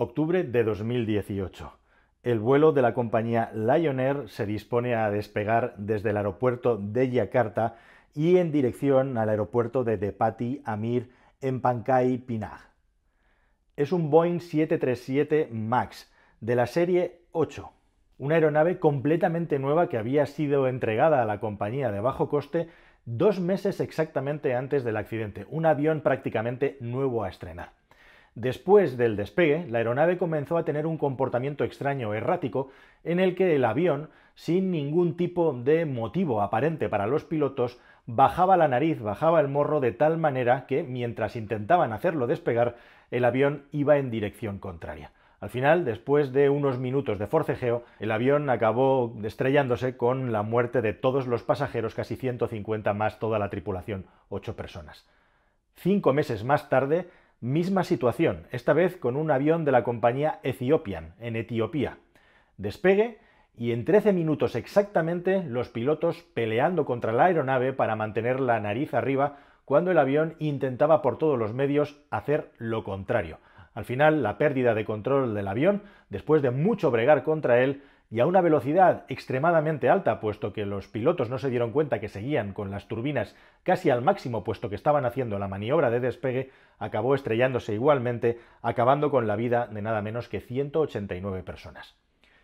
Octubre de 2018. El vuelo de la compañía Lion Air se dispone a despegar desde el aeropuerto de Yakarta y en dirección al aeropuerto de Depati Amir en Pancay, Pinag. Es un Boeing 737 MAX de la serie 8, una aeronave completamente nueva que había sido entregada a la compañía de bajo coste dos meses exactamente antes del accidente, un avión prácticamente nuevo a estrenar. Después del despegue, la aeronave comenzó a tener un comportamiento extraño errático en el que el avión, sin ningún tipo de motivo aparente para los pilotos, bajaba la nariz, bajaba el morro de tal manera que, mientras intentaban hacerlo despegar, el avión iba en dirección contraria. Al final, después de unos minutos de forcejeo, el avión acabó estrellándose con la muerte de todos los pasajeros, casi 150 más toda la tripulación, ocho personas. Cinco meses más tarde, Misma situación, esta vez con un avión de la compañía Ethiopian, en Etiopía. Despegue y en 13 minutos exactamente los pilotos peleando contra la aeronave para mantener la nariz arriba cuando el avión intentaba por todos los medios hacer lo contrario. Al final, la pérdida de control del avión, después de mucho bregar contra él, y a una velocidad extremadamente alta, puesto que los pilotos no se dieron cuenta que seguían con las turbinas casi al máximo, puesto que estaban haciendo la maniobra de despegue, acabó estrellándose igualmente, acabando con la vida de nada menos que 189 personas.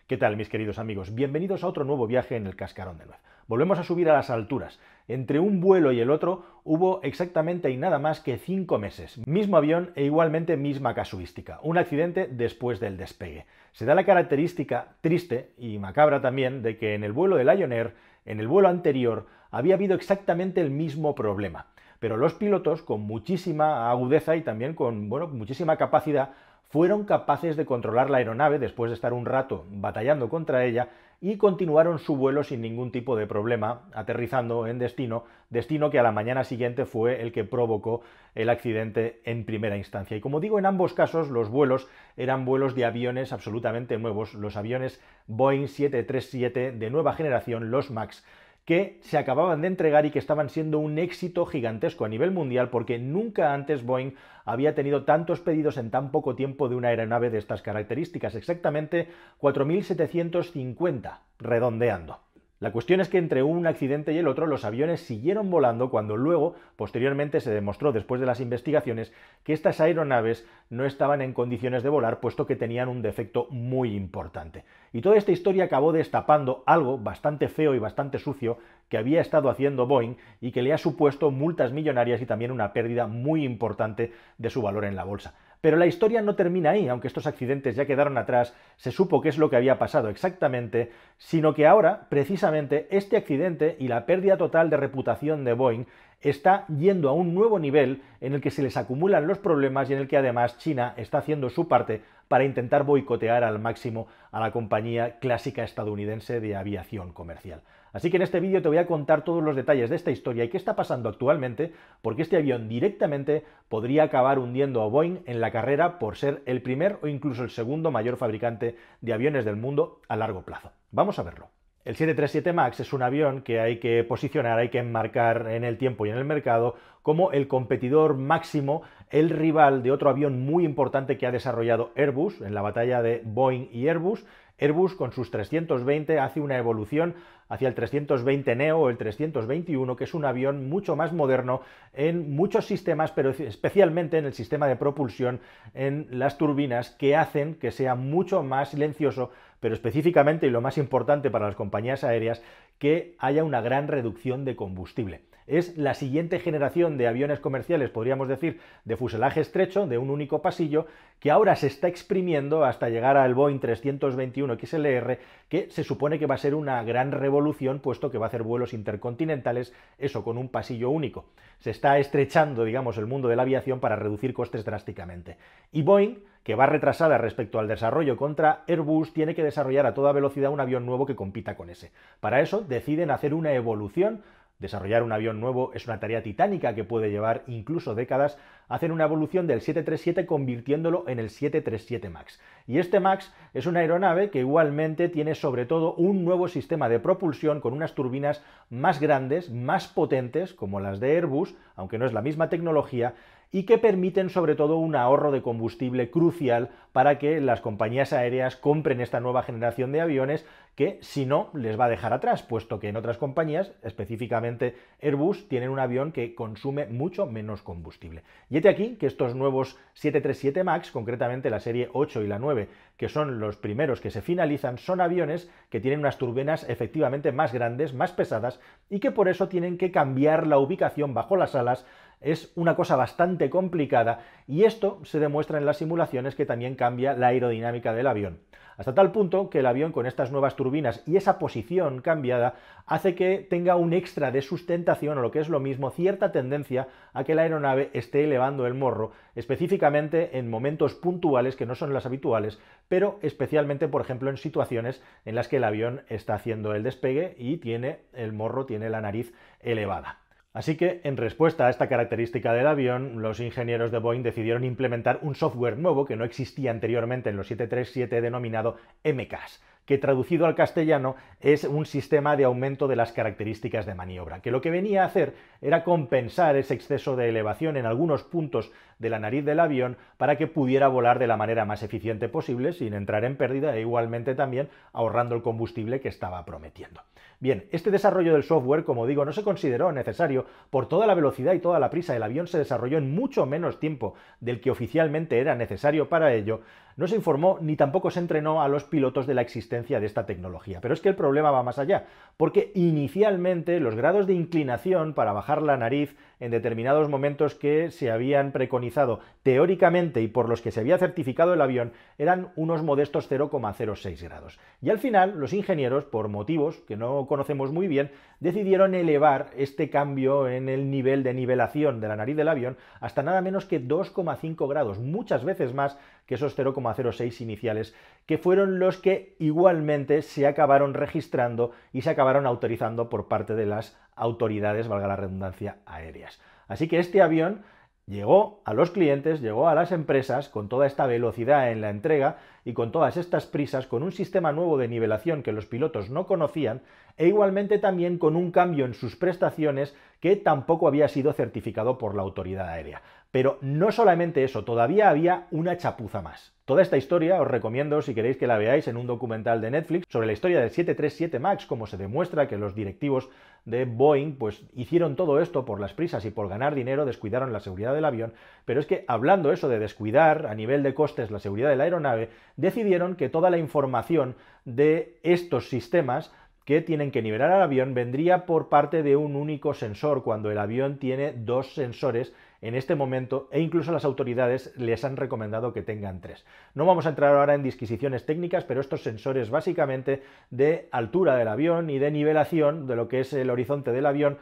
¿Qué tal, mis queridos amigos? Bienvenidos a otro nuevo viaje en el Cascarón de Nuez. Volvemos a subir a las alturas. Entre un vuelo y el otro hubo exactamente y nada más que cinco meses. Mismo avión e igualmente misma casuística. Un accidente después del despegue. Se da la característica triste y macabra también de que en el vuelo de Lion Air, en el vuelo anterior, había habido exactamente el mismo problema. Pero los pilotos, con muchísima agudeza y también con bueno, muchísima capacidad, fueron capaces de controlar la aeronave después de estar un rato batallando contra ella y continuaron su vuelo sin ningún tipo de problema, aterrizando en destino, destino que a la mañana siguiente fue el que provocó el accidente en primera instancia. Y como digo, en ambos casos los vuelos eran vuelos de aviones absolutamente nuevos, los aviones Boeing 737 de nueva generación, los MAX que se acababan de entregar y que estaban siendo un éxito gigantesco a nivel mundial porque nunca antes Boeing había tenido tantos pedidos en tan poco tiempo de una aeronave de estas características, exactamente 4.750, redondeando. La cuestión es que entre un accidente y el otro los aviones siguieron volando cuando luego, posteriormente, se demostró después de las investigaciones que estas aeronaves no estaban en condiciones de volar puesto que tenían un defecto muy importante. Y toda esta historia acabó destapando algo bastante feo y bastante sucio que había estado haciendo Boeing y que le ha supuesto multas millonarias y también una pérdida muy importante de su valor en la bolsa. Pero la historia no termina ahí, aunque estos accidentes ya quedaron atrás, se supo qué es lo que había pasado exactamente, sino que ahora, precisamente, este accidente y la pérdida total de reputación de Boeing está yendo a un nuevo nivel en el que se les acumulan los problemas y en el que además China está haciendo su parte para intentar boicotear al máximo a la compañía clásica estadounidense de aviación comercial. Así que en este vídeo te voy a contar todos los detalles de esta historia y qué está pasando actualmente, porque este avión directamente podría acabar hundiendo a Boeing en la carrera por ser el primer o incluso el segundo mayor fabricante de aviones del mundo a largo plazo. Vamos a verlo. El 737 MAX es un avión que hay que posicionar, hay que enmarcar en el tiempo y en el mercado como el competidor máximo, el rival de otro avión muy importante que ha desarrollado Airbus en la batalla de Boeing y Airbus, Airbus con sus 320 hace una evolución hacia el 320 Neo o el 321, que es un avión mucho más moderno en muchos sistemas, pero especialmente en el sistema de propulsión, en las turbinas, que hacen que sea mucho más silencioso, pero específicamente y lo más importante para las compañías aéreas, que haya una gran reducción de combustible es la siguiente generación de aviones comerciales, podríamos decir, de fuselaje estrecho, de un único pasillo, que ahora se está exprimiendo hasta llegar al Boeing 321 XLR, que se supone que va a ser una gran revolución, puesto que va a hacer vuelos intercontinentales, eso con un pasillo único. Se está estrechando, digamos, el mundo de la aviación para reducir costes drásticamente. Y Boeing que va retrasada respecto al desarrollo contra Airbus, tiene que desarrollar a toda velocidad un avión nuevo que compita con ese. Para eso deciden hacer una evolución Desarrollar un avión nuevo es una tarea titánica que puede llevar incluso décadas. Hacen una evolución del 737 convirtiéndolo en el 737 MAX. Y este MAX es una aeronave que igualmente tiene sobre todo un nuevo sistema de propulsión con unas turbinas más grandes, más potentes, como las de Airbus, aunque no es la misma tecnología, y que permiten sobre todo un ahorro de combustible crucial para que las compañías aéreas compren esta nueva generación de aviones que si no les va a dejar atrás, puesto que en otras compañías, específicamente Airbus, tienen un avión que consume mucho menos combustible. Y este aquí que estos nuevos 737 MAX, concretamente la serie 8 y la 9, que son los primeros que se finalizan, son aviones que tienen unas turbinas efectivamente más grandes, más pesadas y que por eso tienen que cambiar la ubicación bajo las alas es una cosa bastante complicada y esto se demuestra en las simulaciones que también cambia la aerodinámica del avión hasta tal punto que el avión con estas nuevas turbinas y esa posición cambiada hace que tenga un extra de sustentación o lo que es lo mismo, cierta tendencia a que la aeronave esté elevando el morro, específicamente en momentos puntuales que no son las habituales, pero especialmente, por ejemplo, en situaciones en las que el avión está haciendo el despegue y tiene el morro, tiene la nariz elevada. Así que, en respuesta a esta característica del avión, los ingenieros de Boeing decidieron implementar un software nuevo que no existía anteriormente en los 737 denominado MCAS, que traducido al castellano es un sistema de aumento de las características de maniobra, que lo que venía a hacer era compensar ese exceso de elevación en algunos puntos de la nariz del avión para que pudiera volar de la manera más eficiente posible sin entrar en pérdida e igualmente también ahorrando el combustible que estaba prometiendo. Bien, este desarrollo del software, como digo, no se consideró necesario por toda la velocidad y toda la prisa. El avión se desarrolló en mucho menos tiempo del que oficialmente era necesario para ello. No se informó ni tampoco se entrenó a los pilotos de la existencia de esta tecnología. Pero es que el problema va más allá, porque inicialmente los grados de inclinación para bajar la nariz en determinados momentos que se habían preconizado teóricamente y por los que se había certificado el avión eran unos modestos 0,06 grados. Y al final los ingenieros, por motivos que no conocemos muy bien, decidieron elevar este cambio en el nivel de nivelación de la nariz del avión hasta nada menos que 2,5 grados, muchas veces más que esos 0,06 iniciales, que fueron los que igualmente se acabaron registrando y se acabaron autorizando por parte de las autoridades, valga la redundancia, aéreas. Así que este avión llegó a los clientes, llegó a las empresas con toda esta velocidad en la entrega y con todas estas prisas, con un sistema nuevo de nivelación que los pilotos no conocían e igualmente también con un cambio en sus prestaciones que tampoco había sido certificado por la autoridad aérea. Pero no solamente eso, todavía había una chapuza más. Toda esta historia os recomiendo, si queréis que la veáis, en un documental de Netflix sobre la historia del 737 MAX, como se demuestra que los directivos de Boeing, pues hicieron todo esto por las prisas y por ganar dinero, descuidaron la seguridad del avión, pero es que hablando eso de descuidar a nivel de costes la seguridad de la aeronave, decidieron que toda la información de estos sistemas que tienen que nivelar al avión vendría por parte de un único sensor, cuando el avión tiene dos sensores en este momento e incluso las autoridades les han recomendado que tengan tres. No vamos a entrar ahora en disquisiciones técnicas, pero estos sensores básicamente de altura del avión y de nivelación de lo que es el horizonte del avión,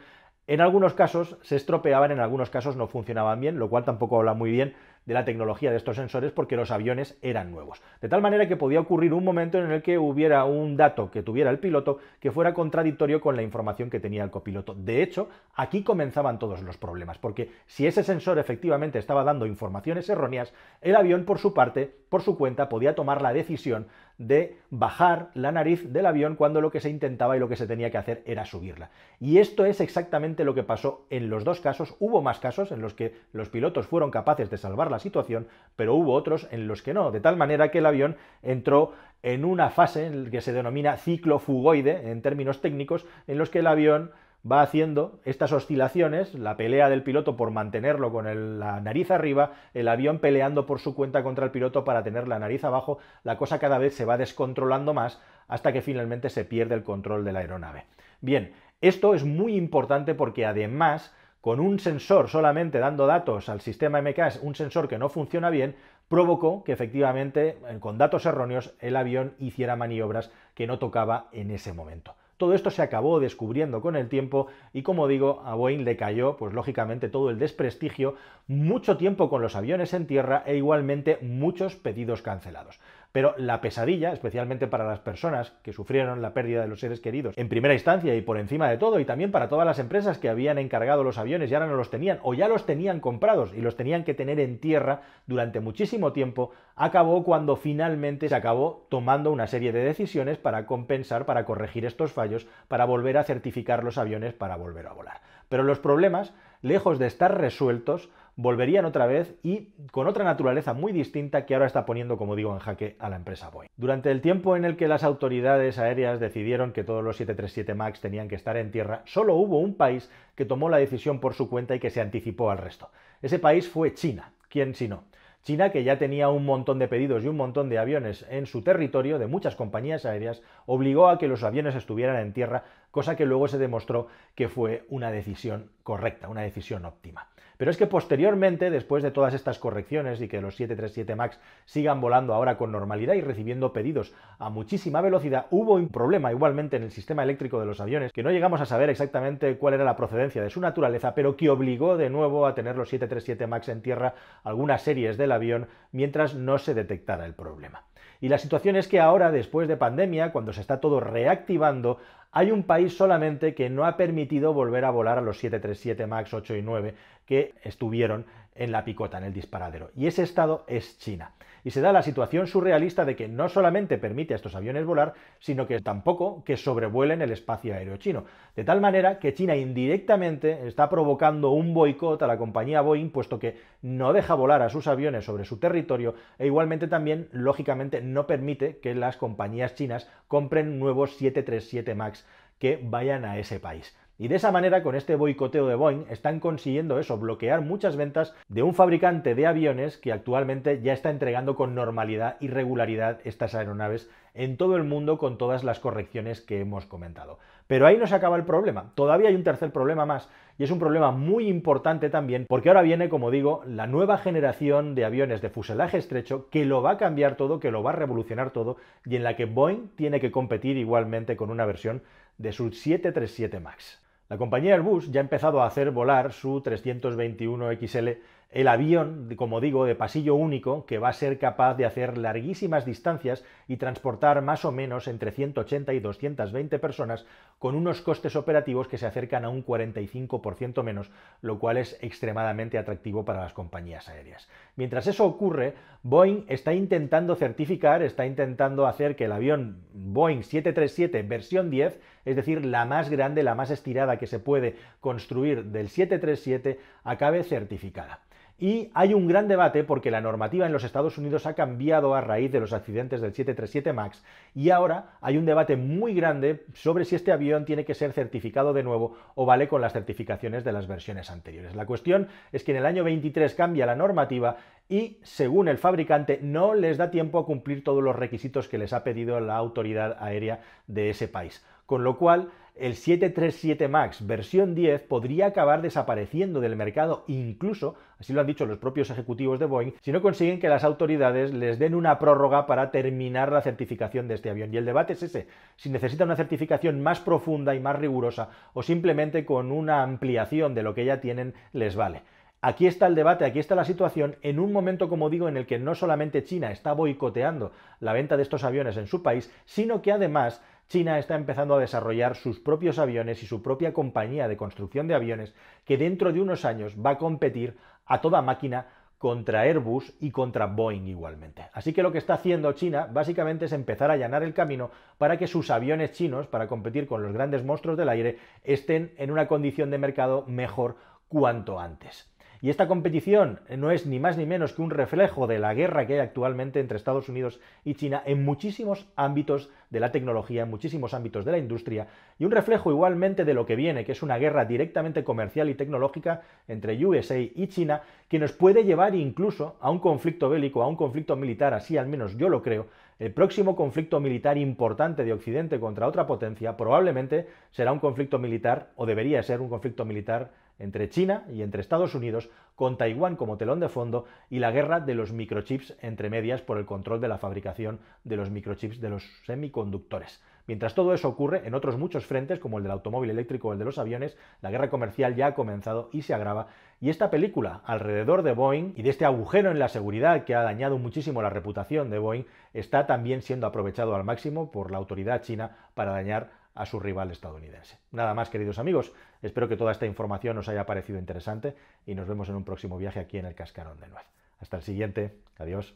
en algunos casos se estropeaban, en algunos casos no funcionaban bien, lo cual tampoco habla muy bien de la tecnología de estos sensores porque los aviones eran nuevos. De tal manera que podía ocurrir un momento en el que hubiera un dato que tuviera el piloto que fuera contradictorio con la información que tenía el copiloto. De hecho, aquí comenzaban todos los problemas, porque si ese sensor efectivamente estaba dando informaciones erróneas, el avión por su parte, por su cuenta, podía tomar la decisión de bajar la nariz del avión cuando lo que se intentaba y lo que se tenía que hacer era subirla. Y esto es exactamente lo que pasó en los dos casos. Hubo más casos en los que los pilotos fueron capaces de salvar la situación, pero hubo otros en los que no, de tal manera que el avión entró en una fase en que se denomina ciclo fugoide en términos técnicos, en los que el avión va haciendo estas oscilaciones, la pelea del piloto por mantenerlo con la nariz arriba, el avión peleando por su cuenta contra el piloto para tener la nariz abajo, la cosa cada vez se va descontrolando más hasta que finalmente se pierde el control de la aeronave. Bien, esto es muy importante porque además con un sensor solamente dando datos al sistema MKS, un sensor que no funciona bien, provocó que efectivamente, eh, con datos erróneos, el avión hiciera maniobras que no tocaba en ese momento. Todo esto se acabó descubriendo con el tiempo y como digo, a Boeing le cayó, pues lógicamente, todo el desprestigio, mucho tiempo con los aviones en tierra e igualmente muchos pedidos cancelados. Pero la pesadilla, especialmente para las personas que sufrieron la pérdida de los seres queridos en primera instancia y por encima de todo, y también para todas las empresas que habían encargado los aviones y ahora no los tenían, o ya los tenían comprados y los tenían que tener en tierra durante muchísimo tiempo, acabó cuando finalmente se acabó tomando una serie de decisiones para compensar, para corregir estos fallos, para volver a certificar los aviones, para volver a volar. Pero los problemas, lejos de estar resueltos, volverían otra vez y con otra naturaleza muy distinta que ahora está poniendo, como digo, en jaque a la empresa Boeing. Durante el tiempo en el que las autoridades aéreas decidieron que todos los 737 MAX tenían que estar en tierra, solo hubo un país que tomó la decisión por su cuenta y que se anticipó al resto. Ese país fue China. ¿Quién si no? China, que ya tenía un montón de pedidos y un montón de aviones en su territorio de muchas compañías aéreas, obligó a que los aviones estuvieran en tierra, cosa que luego se demostró que fue una decisión correcta, una decisión óptima. Pero es que posteriormente, después de todas estas correcciones y que los 737 MAX sigan volando ahora con normalidad y recibiendo pedidos a muchísima velocidad, hubo un problema igualmente en el sistema eléctrico de los aviones, que no llegamos a saber exactamente cuál era la procedencia de su naturaleza, pero que obligó de nuevo a tener los 737 MAX en tierra algunas series del avión mientras no se detectara el problema. Y la situación es que ahora, después de pandemia, cuando se está todo reactivando, hay un país solamente que no ha permitido volver a volar a los 737 MAX 8 y 9 que estuvieron en la picota, en el disparadero. Y ese estado es China. Y se da la situación surrealista de que no solamente permite a estos aviones volar, sino que tampoco que sobrevuelen el espacio aéreo chino. De tal manera que China indirectamente está provocando un boicot a la compañía Boeing, puesto que no deja volar a sus aviones sobre su territorio e igualmente también, lógicamente, no permite que las compañías chinas compren nuevos 737 MAX que vayan a ese país. Y de esa manera, con este boicoteo de Boeing, están consiguiendo eso, bloquear muchas ventas de un fabricante de aviones que actualmente ya está entregando con normalidad y regularidad estas aeronaves en todo el mundo con todas las correcciones que hemos comentado. Pero ahí no se acaba el problema. Todavía hay un tercer problema más y es un problema muy importante también porque ahora viene, como digo, la nueva generación de aviones de fuselaje estrecho que lo va a cambiar todo, que lo va a revolucionar todo y en la que Boeing tiene que competir igualmente con una versión de su 737 MAX. La compañía Airbus ya ha empezado a hacer volar su 321XL, el avión, como digo, de pasillo único, que va a ser capaz de hacer larguísimas distancias y transportar más o menos entre 180 y 220 personas, con unos costes operativos que se acercan a un 45% menos, lo cual es extremadamente atractivo para las compañías aéreas. Mientras eso ocurre, Boeing está intentando certificar, está intentando hacer que el avión Boeing 737 versión 10 es decir, la más grande, la más estirada que se puede construir del 737, acabe certificada. Y hay un gran debate porque la normativa en los Estados Unidos ha cambiado a raíz de los accidentes del 737 MAX y ahora hay un debate muy grande sobre si este avión tiene que ser certificado de nuevo o vale con las certificaciones de las versiones anteriores. La cuestión es que en el año 23 cambia la normativa y, según el fabricante, no les da tiempo a cumplir todos los requisitos que les ha pedido la autoridad aérea de ese país con lo cual el 737 MAX versión 10 podría acabar desapareciendo del mercado incluso, así lo han dicho los propios ejecutivos de Boeing, si no consiguen que las autoridades les den una prórroga para terminar la certificación de este avión. Y el debate es ese, si necesita una certificación más profunda y más rigurosa o simplemente con una ampliación de lo que ya tienen les vale. Aquí está el debate, aquí está la situación, en un momento, como digo, en el que no solamente China está boicoteando la venta de estos aviones en su país, sino que además China está empezando a desarrollar sus propios aviones y su propia compañía de construcción de aviones que dentro de unos años va a competir a toda máquina contra Airbus y contra Boeing igualmente. Así que lo que está haciendo China básicamente es empezar a allanar el camino para que sus aviones chinos, para competir con los grandes monstruos del aire, estén en una condición de mercado mejor cuanto antes. Y esta competición no es ni más ni menos que un reflejo de la guerra que hay actualmente entre Estados Unidos y China en muchísimos ámbitos de la tecnología, en muchísimos ámbitos de la industria, y un reflejo igualmente de lo que viene, que es una guerra directamente comercial y tecnológica entre USA y China, que nos puede llevar incluso a un conflicto bélico, a un conflicto militar, así al menos yo lo creo, el próximo conflicto militar importante de Occidente contra otra potencia probablemente será un conflicto militar o debería ser un conflicto militar entre China y entre Estados Unidos, con Taiwán como telón de fondo y la guerra de los microchips entre medias por el control de la fabricación de los microchips de los semiconductores. Mientras todo eso ocurre, en otros muchos frentes, como el del automóvil eléctrico o el de los aviones, la guerra comercial ya ha comenzado y se agrava. Y esta película, alrededor de Boeing y de este agujero en la seguridad que ha dañado muchísimo la reputación de Boeing, está también siendo aprovechado al máximo por la autoridad china para dañar a su rival estadounidense. Nada más, queridos amigos. Espero que toda esta información os haya parecido interesante y nos vemos en un próximo viaje aquí en el Cascarón de Nuez. Hasta el siguiente. Adiós.